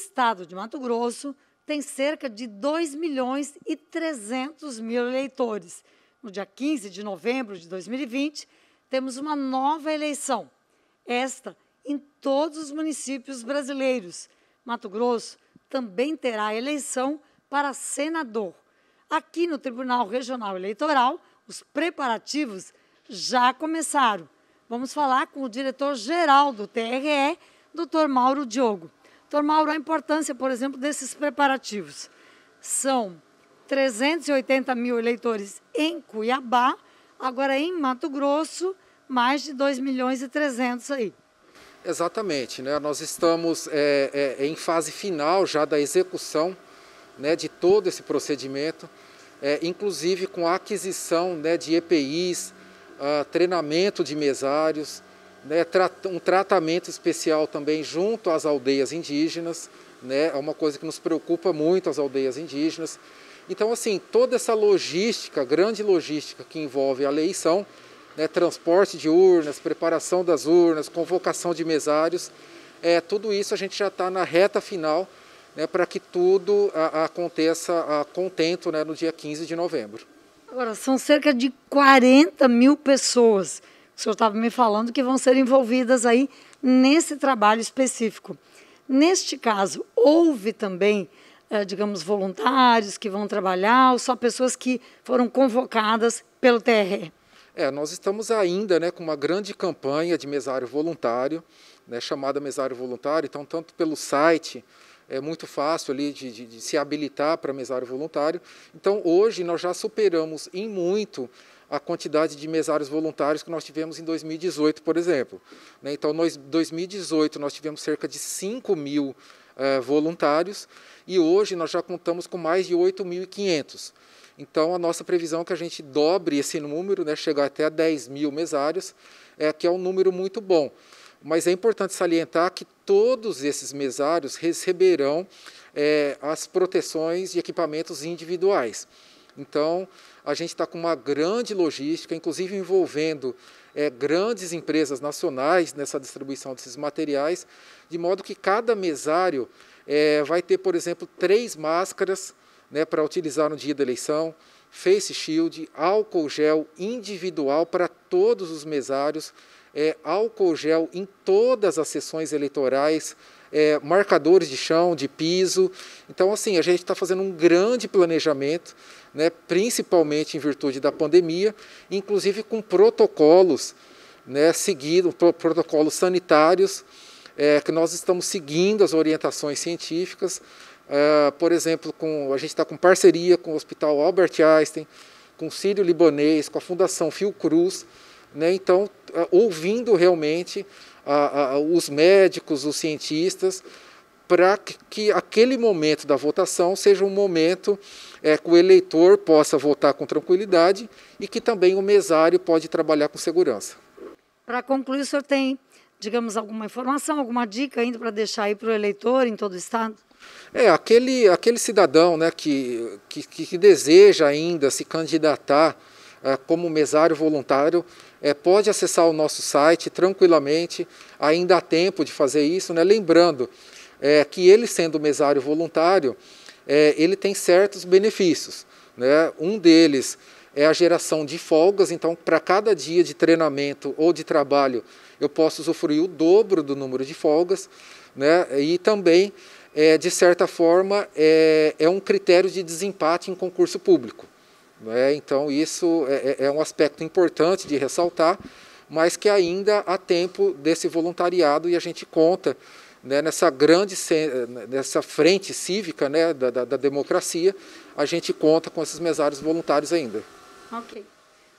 estado de Mato Grosso tem cerca de 2 milhões e 300 mil eleitores. No dia 15 de novembro de 2020, temos uma nova eleição. Esta em todos os municípios brasileiros. Mato Grosso também terá eleição para senador. Aqui no Tribunal Regional Eleitoral, os preparativos já começaram. Vamos falar com o diretor-geral do TRE, doutor Mauro Diogo. Doutor Mauro, a importância, por exemplo, desses preparativos. São 380 mil eleitores em Cuiabá, agora em Mato Grosso, mais de 2 milhões e 300 aí. Exatamente, né? nós estamos é, é, em fase final já da execução né, de todo esse procedimento, é, inclusive com a aquisição né, de EPIs, uh, ah, treinamento de mesários, né, um tratamento especial também junto às aldeias indígenas, né, é uma coisa que nos preocupa muito as aldeias indígenas. Então, assim, toda essa logística, grande logística que envolve a eleição, né, transporte de urnas, preparação das urnas, convocação de mesários, é, tudo isso a gente já está na reta final né, para que tudo a, a aconteça a contento né, no dia 15 de novembro. Agora, são cerca de 40 mil pessoas o senhor estava me falando que vão ser envolvidas aí nesse trabalho específico. Neste caso, houve também, eh, digamos, voluntários que vão trabalhar ou só pessoas que foram convocadas pelo TRE? É, nós estamos ainda né, com uma grande campanha de mesário voluntário, né, chamada mesário voluntário, então tanto pelo site, é muito fácil ali de, de, de se habilitar para mesário voluntário. Então hoje nós já superamos em muito a quantidade de mesários voluntários que nós tivemos em 2018, por exemplo. Né? Então, em 2018, nós tivemos cerca de 5 mil eh, voluntários e hoje nós já contamos com mais de 8.500. Então, a nossa previsão é que a gente dobre esse número, né, chegar até a 10 mil mesários, é, que é um número muito bom. Mas é importante salientar que todos esses mesários receberão é, as proteções e equipamentos individuais. Então, a gente está com uma grande logística, inclusive envolvendo é, grandes empresas nacionais nessa distribuição desses materiais, de modo que cada mesário é, vai ter, por exemplo, três máscaras né, para utilizar no dia da eleição, face shield, álcool gel individual para todos os mesários, é, álcool gel em todas as sessões eleitorais, é, marcadores de chão, de piso. Então, assim, a gente está fazendo um grande planejamento, né, principalmente em virtude da pandemia, inclusive com protocolos né, seguidos, protocolos sanitários, é, que nós estamos seguindo as orientações científicas. É, por exemplo, com, a gente está com parceria com o Hospital Albert Einstein, com o Sírio Libanês, com a Fundação Fiocruz, Cruz né? Então, ouvindo realmente a, a, os médicos, os cientistas, para que aquele momento da votação seja um momento é, que o eleitor possa votar com tranquilidade e que também o mesário pode trabalhar com segurança. Para concluir, o senhor tem, digamos, alguma informação, alguma dica ainda para deixar aí para o eleitor em todo o estado? É, aquele, aquele cidadão né, que, que, que deseja ainda se candidatar é, como mesário voluntário, é, pode acessar o nosso site tranquilamente, ainda há tempo de fazer isso, né? lembrando é, que ele sendo mesário voluntário, é, ele tem certos benefícios. Né? Um deles é a geração de folgas, então para cada dia de treinamento ou de trabalho eu posso usufruir o dobro do número de folgas, né? e também, é, de certa forma, é, é um critério de desempate em concurso público. Né? Então, isso é, é, é um aspecto importante de ressaltar, mas que ainda há tempo desse voluntariado e a gente conta né, nessa grande nessa frente cívica né, da, da, da, democracia, a gente conta com esses mesários voluntários ainda. Ok.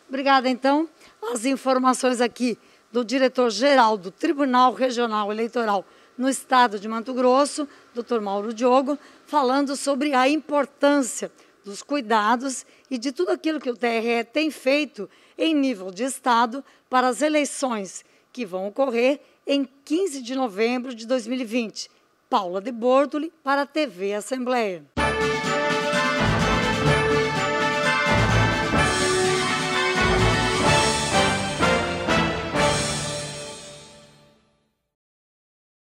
Obrigada, então. As informações aqui do diretor-geral do Tribunal Regional Eleitoral no Estado de Mato Grosso, doutor Mauro Diogo, falando sobre a importância dos cuidados e de tudo aquilo que o TRE tem feito em nível de Estado para as eleições que vão ocorrer em 15 de novembro de 2020. Paula de Bortoli, para a TV Assembleia.